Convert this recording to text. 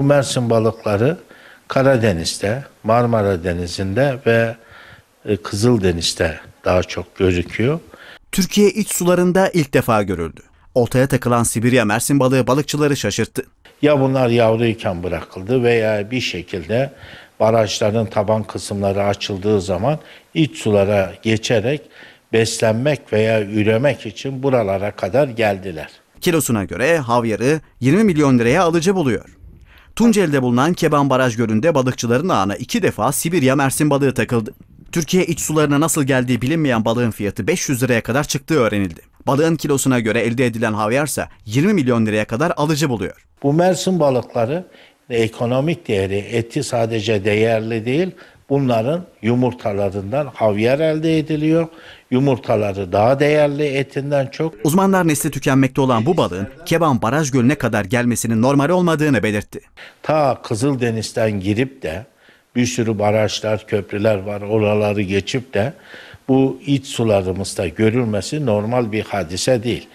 Bu Mersin balıkları Karadeniz'de, Marmara Denizi'nde ve e, Kızıldeniz'de daha çok gözüküyor. Türkiye iç sularında ilk defa görüldü. Oltaya takılan Sibirya Mersin balığı balıkçıları şaşırttı. Ya bunlar yavruyken bırakıldı veya bir şekilde barajların taban kısımları açıldığı zaman iç sulara geçerek beslenmek veya üremek için buralara kadar geldiler. Kilosuna göre havyarı 20 milyon liraya alıcı buluyor. Tunceli'de bulunan Keban Baraj Gölü'nde balıkçıların ağına iki defa Sibirya mersin balığı takıldı. Türkiye iç sularına nasıl geldiği bilinmeyen balığın fiyatı 500 liraya kadar çıktığı öğrenildi. Balığın kilosuna göre elde edilen havyarsa 20 milyon liraya kadar alıcı buluyor. Bu mersin balıkları ekonomik değeri, eti sadece değerli değil, Bunların yumurtalarından havyar elde ediliyor. Yumurtaları daha değerli etinden çok. Uzmanlar nesli tükenmekte olan bu balığın Keban Baraj Gölü'ne kadar gelmesinin normal olmadığını belirtti. Ta Kızıldeniz'den girip de bir sürü barajlar, köprüler var. Oraları geçip de bu iç sularımızda görülmesi normal bir hadise değil.